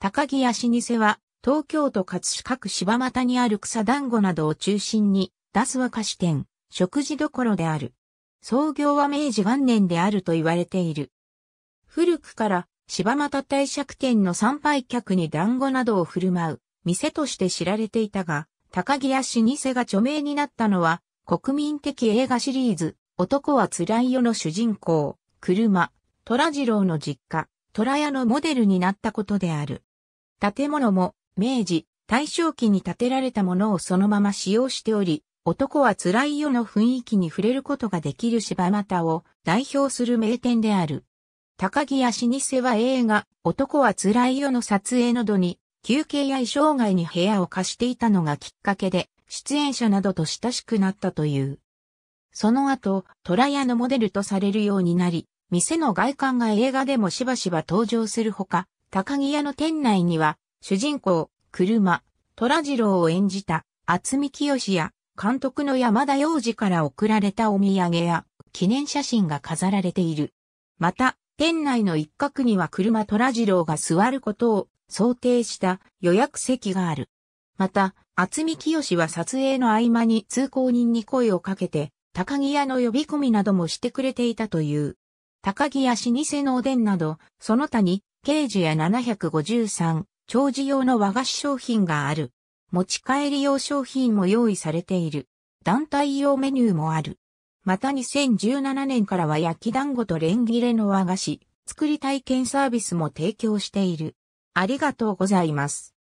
高木屋老舗は、東京都葛飾区柴又にある草団子などを中心に出す和菓子店、食事どころである。創業は明治元年であると言われている。古くから柴又帝釈天の参拝客に団子などを振る舞う店として知られていたが、高木屋老舗が著名になったのは、国民的映画シリーズ、男は辛いよの主人公、車、虎次郎の実家、虎屋のモデルになったことである。建物も明治、大正期に建てられたものをそのまま使用しており、男は辛い世の雰囲気に触れることができる柴又を代表する名店である。高木屋老舗は映画、男は辛い世の撮影などに、休憩や衣装外に部屋を貸していたのがきっかけで、出演者などと親しくなったという。その後、虎屋のモデルとされるようになり、店の外観が映画でもしばしば登場するほか、高木屋の店内には、主人公、車、虎次郎を演じた、厚見清や、監督の山田洋次から贈られたお土産や、記念写真が飾られている。また、店内の一角には車虎次郎が座ることを想定した予約席がある。また、厚見清は撮影の合間に通行人に声をかけて、高木屋の呼び込みなどもしてくれていたという。高木や老舗のおでんなど、その他に、ケージや753、長寿用の和菓子商品がある。持ち帰り用商品も用意されている。団体用メニューもある。また2017年からは焼き団子とレンギレの和菓子、作り体験サービスも提供している。ありがとうございます。